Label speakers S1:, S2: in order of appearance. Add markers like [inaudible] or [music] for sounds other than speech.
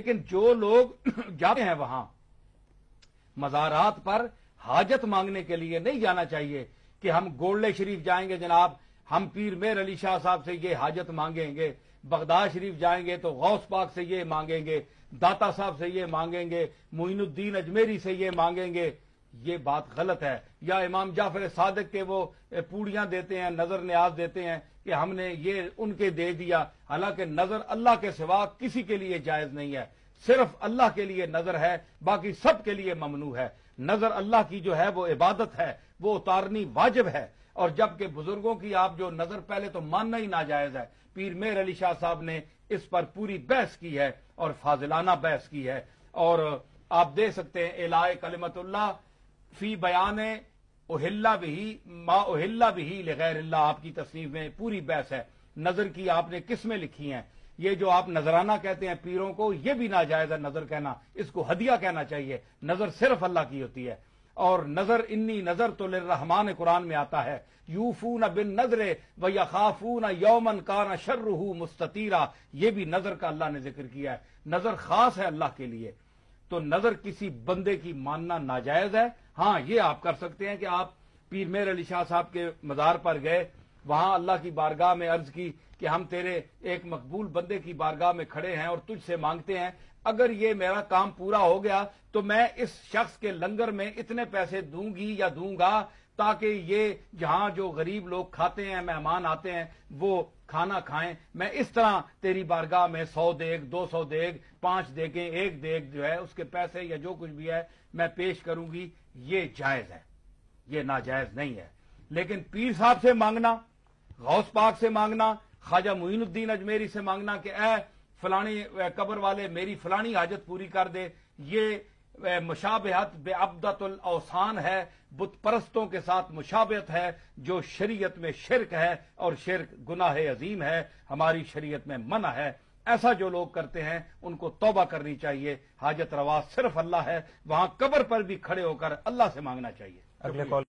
S1: लेकिन जो लोग [clears throat] जाते हैं वहां मजारात पर हाजत मांगने के लिए नहीं जाना चाहिए कि हम गोल्डे शरीफ जाएंगे जनाब हम पीर मेर अली शाह साहब से ये हाजत मांगेंगे बगदाद शरीफ जाएंगे तो गौस पाक से ये मांगेंगे दाता साहब से ये मांगेंगे मोइनुद्दीन अजमेरी से ये मांगेंगे ये बात गलत है या इमाम जाफर सादक के वो पूड़ियां देते हैं नज़र न्याज देते हैं कि हमने ये उनके दे दिया हालांकि नज़र अल्लाह के सिवा किसी के लिए जायज़ नहीं है सिर्फ अल्लाह के लिए नज़र है बाकी सब के लिए ममनू है नज़र अल्लाह की जो है वो इबादत है वो उतारनी वाजिब है और जबकि बुजुर्गों की आप जो नज़र पहले तो मानना ही नाजायज़ है पीर मेर अली शाह साहब ने इस पर पूरी बहस की है और फाजिलाना बहस की है और आप दे सकते हैं एलाए कलमतुल्ला फी बयान ओहिल्ला भी मा ओहिल्ला भी लगैर आपकी तस्नीफ में पूरी बहस है नजर की आपने किस्में लिखी हैं ये जो आप नजराना कहते हैं पीरों को यह भी नाजायज है नजर कहना इसको हदिया कहना चाहिए नजर सिर्फ अल्लाह की होती है और नजर इन्नी नजर तो रहमान कुरान में आता है यूफू न बिन नजर व न यौमन का न शर्रहू मुस्ततीरा ये भी नजर का अल्लाह ने जिक्र किया है नजर खास है अल्लाह के लिए तो नजर किसी बंदे की मानना नाजायज है हाँ ये आप कर सकते हैं कि आप पीर मेर अली शाह साहब के मजार पर गए वहां अल्लाह की बारगाह में अर्ज की कि हम तेरे एक मकबूल बंदे की बारगाह में खड़े हैं और तुझसे मांगते हैं अगर ये मेरा काम पूरा हो गया तो मैं इस शख्स के लंगर में इतने पैसे दूंगी या दूंगा ताकि ये जहां जो गरीब लोग खाते हैं मेहमान आते हैं वो खाना खाएं मैं इस तरह तेरी बारगाह में सौ देग दो सौ देग पांच देगे एक देग जो है उसके पैसे या जो कुछ भी है मैं पेश करूंगी ये जायज है ये नाजायज नहीं है लेकिन पीर साहब से मांगना गौस पाक से मांगना ख्वाजा मुइनुद्दीन अजमेरी से मांगना कि ए फलानी कबर वाले मेरी फलानी हाजत पूरी कर दे ये मुशाबहत बेअबदतुल अवसान है बुतपरस्तों के साथ मुशाबत है जो शरीयत में शिरक है और शिरक गुनाह अजीम है हमारी शरीयत में मना है ऐसा जो लोग करते हैं उनको तोबा करनी चाहिए हाजत रवा सिर्फ अल्लाह है वहां कबर पर भी खड़े होकर अल्लाह से मांगना चाहिए अगले कॉल